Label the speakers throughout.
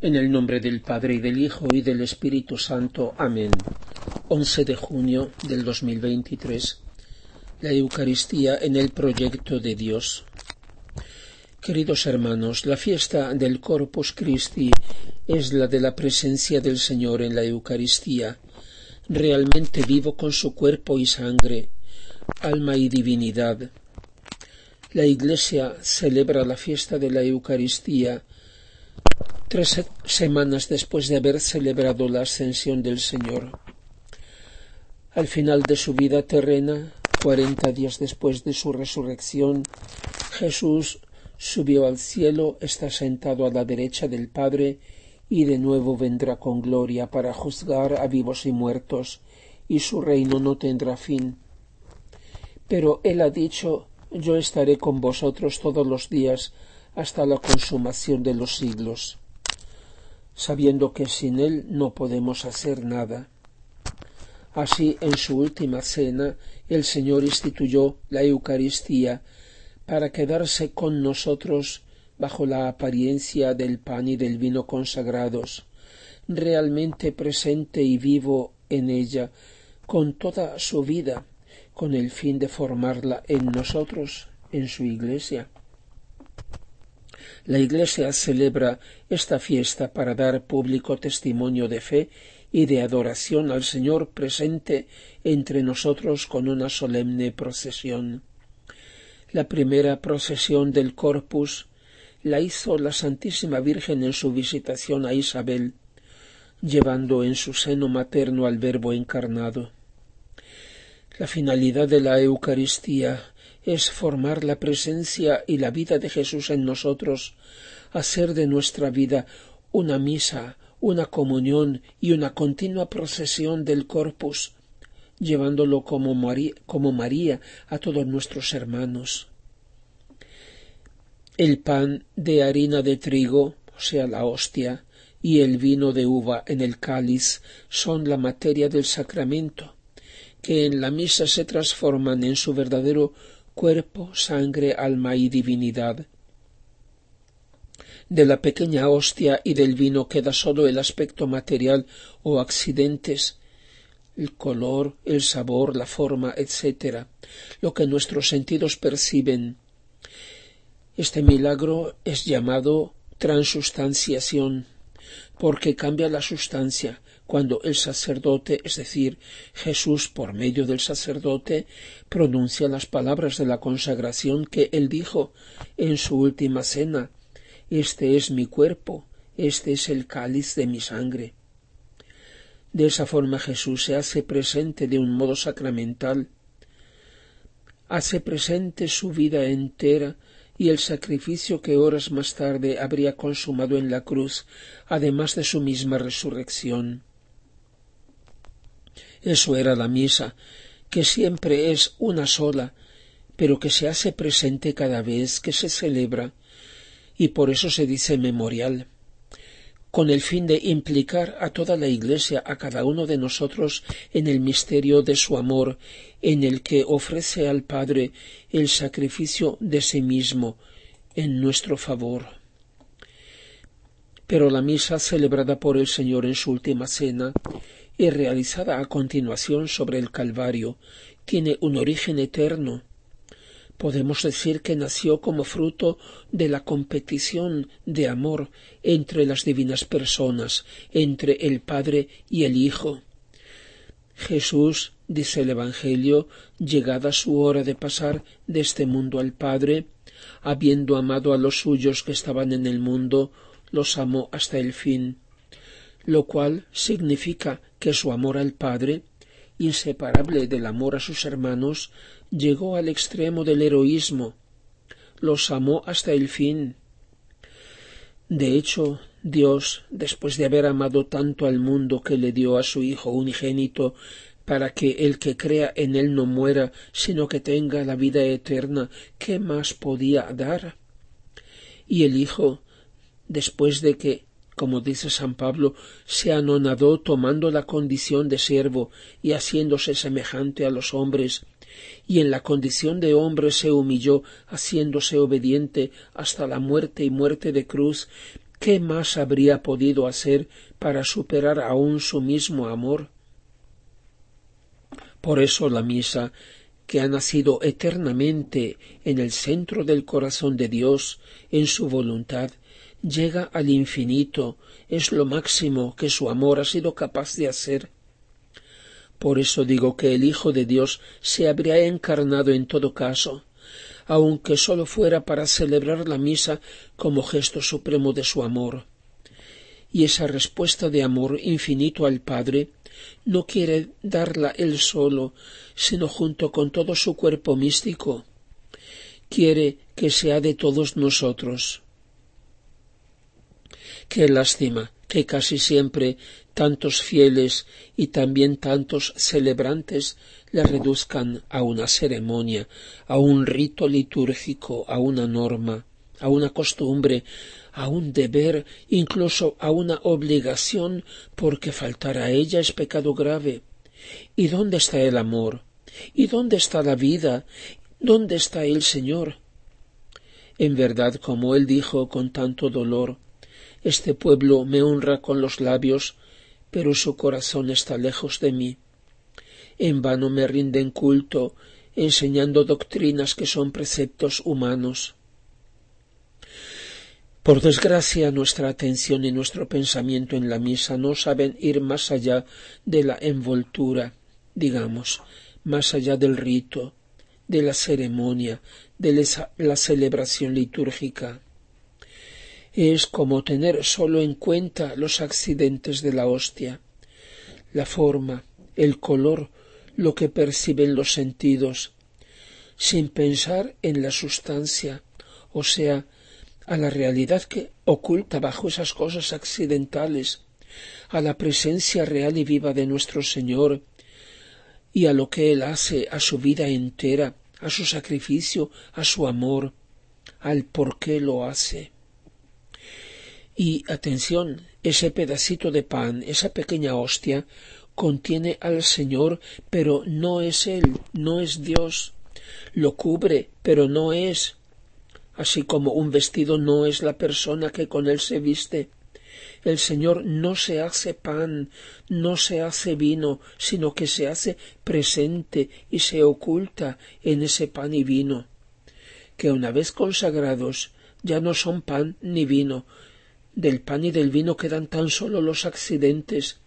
Speaker 1: En el nombre del Padre y del Hijo y del Espíritu Santo. Amén. 11 de junio del 2023. La Eucaristía en el proyecto de Dios. Queridos hermanos, la fiesta del Corpus Christi es la de la presencia del Señor en la Eucaristía, realmente vivo con su cuerpo y sangre, alma y divinidad. La Iglesia celebra la fiesta de la Eucaristía tres semanas después de haber celebrado la ascensión del Señor. Al final de su vida terrena, cuarenta días después de su resurrección, Jesús subió al cielo, está sentado a la derecha del Padre, y de nuevo vendrá con gloria para juzgar a vivos y muertos, y su reino no tendrá fin. Pero él ha dicho, yo estaré con vosotros todos los días hasta la consumación de los siglos sabiendo que sin Él no podemos hacer nada. Así, en su última cena, el Señor instituyó la Eucaristía para quedarse con nosotros bajo la apariencia del pan y del vino consagrados, realmente presente y vivo en ella, con toda su vida, con el fin de formarla en nosotros, en su Iglesia. La Iglesia celebra esta fiesta para dar público testimonio de fe y de adoración al Señor presente entre nosotros con una solemne procesión. La primera procesión del Corpus la hizo la Santísima Virgen en su visitación a Isabel, llevando en su seno materno al Verbo encarnado. La finalidad de la Eucaristía es formar la presencia y la vida de Jesús en nosotros, hacer de nuestra vida una misa, una comunión y una continua procesión del corpus, llevándolo como María, a todos nuestros hermanos. El pan de harina de trigo, o sea, la hostia, y el vino de uva en el cáliz son la materia del sacramento, que en la misa se transforman en su verdadero cuerpo, sangre, alma y divinidad. De la pequeña hostia y del vino queda sólo el aspecto material o accidentes, el color, el sabor, la forma, etc., lo que nuestros sentidos perciben. Este milagro es llamado transustanciación, porque cambia la sustancia, cuando el sacerdote, es decir, Jesús por medio del sacerdote, pronuncia las palabras de la consagración que él dijo en su última cena, Este es mi cuerpo, este es el cáliz de mi sangre. De esa forma Jesús se hace presente de un modo sacramental, hace presente su vida entera y el sacrificio que horas más tarde habría consumado en la cruz, además de su misma resurrección. Eso era la misa, que siempre es una sola, pero que se hace presente cada vez que se celebra, y por eso se dice memorial, con el fin de implicar a toda la Iglesia, a cada uno de nosotros, en el misterio de su amor, en el que ofrece al Padre el sacrificio de sí mismo en nuestro favor pero la misa celebrada por el Señor en su última cena y realizada a continuación sobre el Calvario tiene un origen eterno. Podemos decir que nació como fruto de la competición de amor entre las divinas personas, entre el Padre y el Hijo. Jesús, dice el Evangelio, llegada su hora de pasar de este mundo al Padre, habiendo amado a los suyos que estaban en el mundo, los amó hasta el fin, lo cual significa que su amor al Padre, inseparable del amor a sus hermanos, llegó al extremo del heroísmo, los amó hasta el fin. De hecho, Dios, después de haber amado tanto al mundo que le dio a su Hijo unigénito, para que el que crea en él no muera, sino que tenga la vida eterna, ¿qué más podía dar? Y el Hijo, después de que como dice San Pablo, se anonadó tomando la condición de siervo y haciéndose semejante a los hombres, y en la condición de hombre se humilló, haciéndose obediente hasta la muerte y muerte de cruz, ¿qué más habría podido hacer para superar aún su mismo amor? Por eso la misa, que ha nacido eternamente en el centro del corazón de Dios, en su voluntad, llega al infinito, es lo máximo que su amor ha sido capaz de hacer. Por eso digo que el Hijo de Dios se habría encarnado en todo caso, aunque sólo fuera para celebrar la misa como gesto supremo de su amor. Y esa respuesta de amor infinito al Padre no quiere darla él solo, sino junto con todo su cuerpo místico. Quiere que sea de todos nosotros. Qué lástima que casi siempre tantos fieles y también tantos celebrantes la reduzcan a una ceremonia, a un rito litúrgico, a una norma, a una costumbre, a un deber, incluso a una obligación, porque faltar a ella es pecado grave. ¿Y dónde está el amor? ¿Y dónde está la vida? ¿Dónde está el Señor? En verdad, como él dijo con tanto dolor, este pueblo me honra con los labios, pero su corazón está lejos de mí. En vano me rinden culto, enseñando doctrinas que son preceptos humanos. Por desgracia, nuestra atención y nuestro pensamiento en la misa no saben ir más allá de la envoltura, digamos, más allá del rito, de la ceremonia, de la celebración litúrgica es como tener sólo en cuenta los accidentes de la hostia, la forma, el color, lo que perciben los sentidos, sin pensar en la sustancia, o sea, a la realidad que oculta bajo esas cosas accidentales, a la presencia real y viva de nuestro Señor, y a lo que Él hace, a su vida entera, a su sacrificio, a su amor, al por qué lo hace. Y atención, ese pedacito de pan, esa pequeña hostia, contiene al Señor, pero no es Él, no es Dios. Lo cubre, pero no es. Así como un vestido no es la persona que con Él se viste. El Señor no se hace pan, no se hace vino, sino que se hace presente y se oculta en ese pan y vino, que una vez consagrados ya no son pan ni vino, del pan y del vino quedan tan solo los accidentes,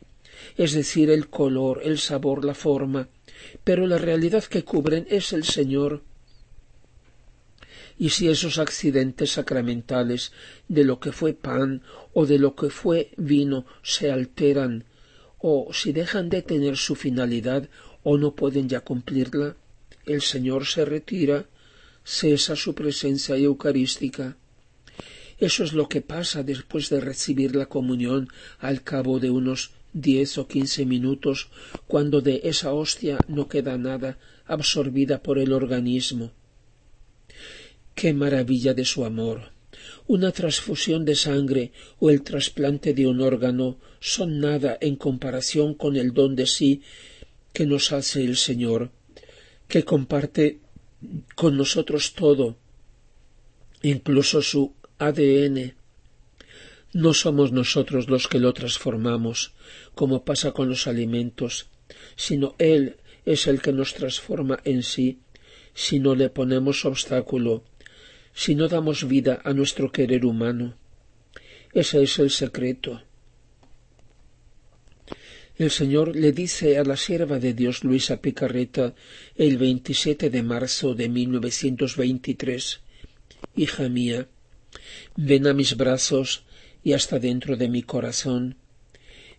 Speaker 1: es decir, el color, el sabor, la forma, pero la realidad que cubren es el Señor. Y si esos accidentes sacramentales de lo que fue pan o de lo que fue vino se alteran, o si dejan de tener su finalidad o no pueden ya cumplirla, el Señor se retira, cesa su presencia eucarística eso es lo que pasa después de recibir la comunión al cabo de unos diez o quince minutos, cuando de esa hostia no queda nada absorbida por el organismo. Qué maravilla de su amor. Una transfusión de sangre o el trasplante de un órgano son nada en comparación con el don de sí que nos hace el Señor, que comparte con nosotros todo, incluso su ADN. No somos nosotros los que lo transformamos, como pasa con los alimentos, sino Él es el que nos transforma en sí, si no le ponemos obstáculo, si no damos vida a nuestro querer humano. Ese es el secreto. El Señor le dice a la sierva de Dios Luisa Picarreta el 27 de marzo de 1923, Hija mía, ven a mis brazos y hasta dentro de mi corazón.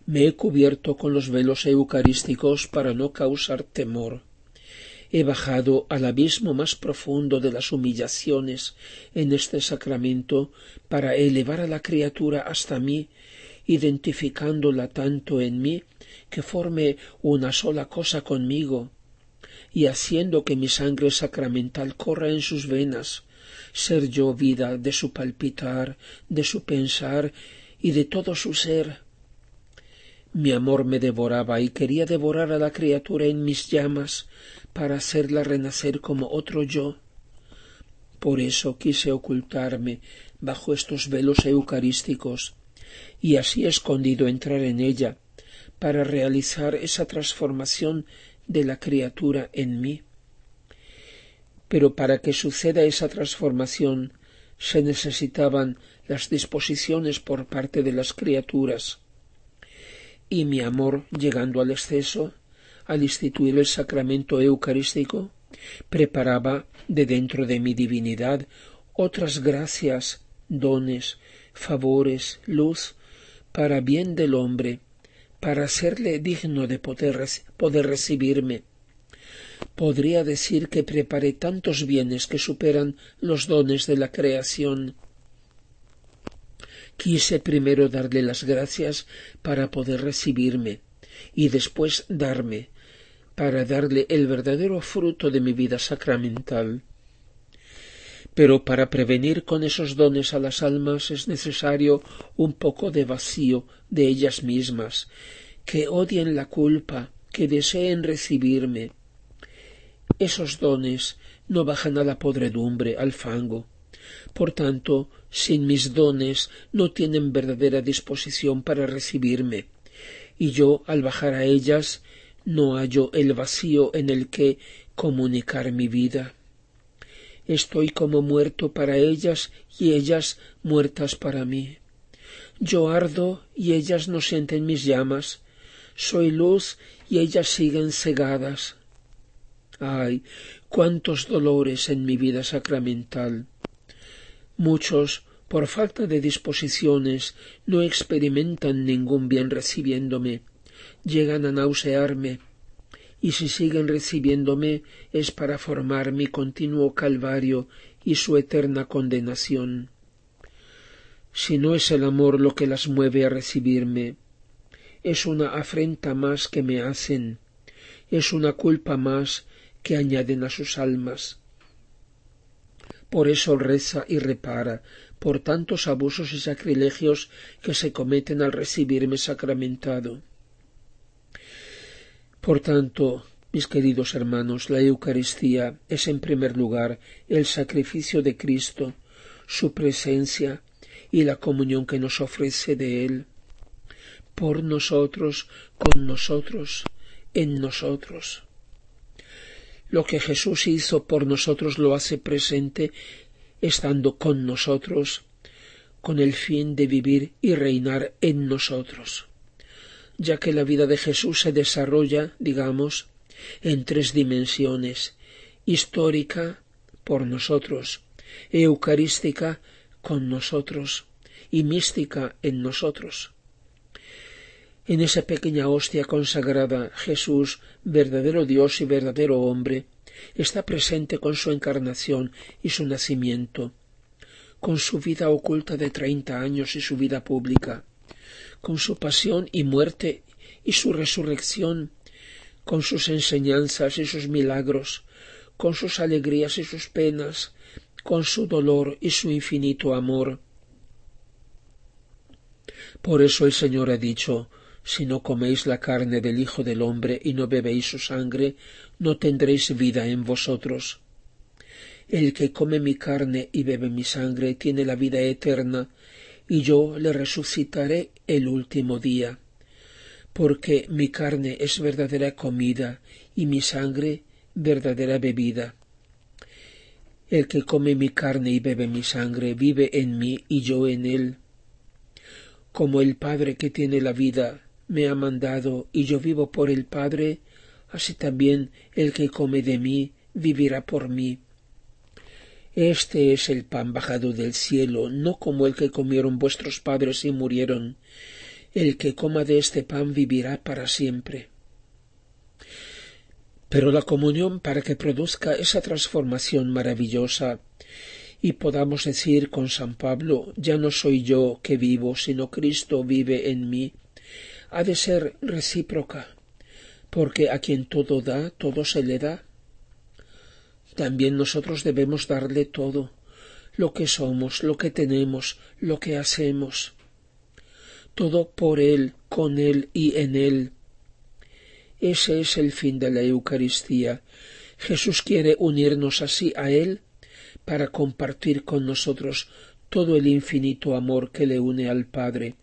Speaker 1: Me he cubierto con los velos eucarísticos para no causar temor. He bajado al abismo más profundo de las humillaciones en este sacramento para elevar a la criatura hasta mí, identificándola tanto en mí que forme una sola cosa conmigo, y haciendo que mi sangre sacramental corra en sus venas, ser yo vida de su palpitar, de su pensar y de todo su ser. Mi amor me devoraba y quería devorar a la criatura en mis llamas para hacerla renacer como otro yo. Por eso quise ocultarme bajo estos velos eucarísticos y así escondido entrar en ella para realizar esa transformación de la criatura en mí. Pero para que suceda esa transformación se necesitaban las disposiciones por parte de las criaturas. Y mi amor, llegando al exceso, al instituir el sacramento eucarístico, preparaba de dentro de mi divinidad otras gracias, dones, favores, luz, para bien del hombre, para hacerle digno de poder, poder recibirme podría decir que preparé tantos bienes que superan los dones de la creación. Quise primero darle las gracias para poder recibirme y después darme, para darle el verdadero fruto de mi vida sacramental. Pero para prevenir con esos dones a las almas es necesario un poco de vacío de ellas mismas, que odien la culpa, que deseen recibirme, esos dones no bajan a la podredumbre, al fango. Por tanto, sin mis dones no tienen verdadera disposición para recibirme, y yo, al bajar a ellas, no hallo el vacío en el que comunicar mi vida. Estoy como muerto para ellas y ellas muertas para mí. Yo ardo y ellas no sienten mis llamas. Soy luz y ellas siguen cegadas. Ay, cuántos dolores en mi vida sacramental. Muchos, por falta de disposiciones, no experimentan ningún bien recibiéndome, llegan a nausearme, y si siguen recibiéndome es para formar mi continuo calvario y su eterna condenación. Si no es el amor lo que las mueve a recibirme, es una afrenta más que me hacen, es una culpa más que añaden a sus almas. Por eso reza y repara por tantos abusos y sacrilegios que se cometen al recibirme sacramentado. Por tanto, mis queridos hermanos, la Eucaristía es en primer lugar el sacrificio de Cristo, su presencia y la comunión que nos ofrece de Él, por nosotros, con nosotros, en nosotros. Lo que Jesús hizo por nosotros lo hace presente estando con nosotros, con el fin de vivir y reinar en nosotros. Ya que la vida de Jesús se desarrolla, digamos, en tres dimensiones histórica por nosotros, eucarística con nosotros y mística en nosotros. En esa pequeña hostia consagrada, Jesús, verdadero Dios y verdadero hombre, está presente con su encarnación y su nacimiento, con su vida oculta de treinta años y su vida pública, con su pasión y muerte y su resurrección, con sus enseñanzas y sus milagros, con sus alegrías y sus penas, con su dolor y su infinito amor. Por eso el Señor ha dicho, si no coméis la carne del Hijo del hombre y no bebéis su sangre, no tendréis vida en vosotros. El que come mi carne y bebe mi sangre tiene la vida eterna, y yo le resucitaré el último día. Porque mi carne es verdadera comida y mi sangre verdadera bebida. El que come mi carne y bebe mi sangre vive en mí y yo en él. Como el Padre que tiene la vida me ha mandado y yo vivo por el Padre, así también el que come de mí vivirá por mí. Este es el pan bajado del cielo, no como el que comieron vuestros padres y murieron. El que coma de este pan vivirá para siempre. Pero la comunión para que produzca esa transformación maravillosa y podamos decir con San Pablo, ya no soy yo que vivo, sino Cristo vive en mí, ha de ser recíproca, porque a quien todo da, todo se le da. También nosotros debemos darle todo, lo que somos, lo que tenemos, lo que hacemos, todo por Él, con Él y en Él. Ese es el fin de la Eucaristía. Jesús quiere unirnos así a Él para compartir con nosotros todo el infinito amor que le une al Padre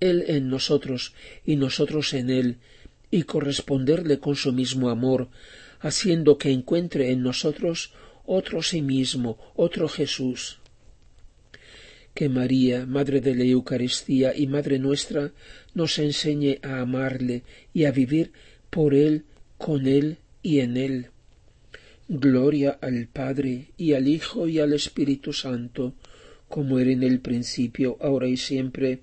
Speaker 1: él en nosotros y nosotros en Él, y corresponderle con su mismo amor, haciendo que encuentre en nosotros otro sí mismo, otro Jesús. Que María, Madre de la Eucaristía y Madre nuestra, nos enseñe a amarle y a vivir por Él, con Él y en Él. Gloria al Padre y al Hijo y al Espíritu Santo, como era en el principio, ahora y siempre,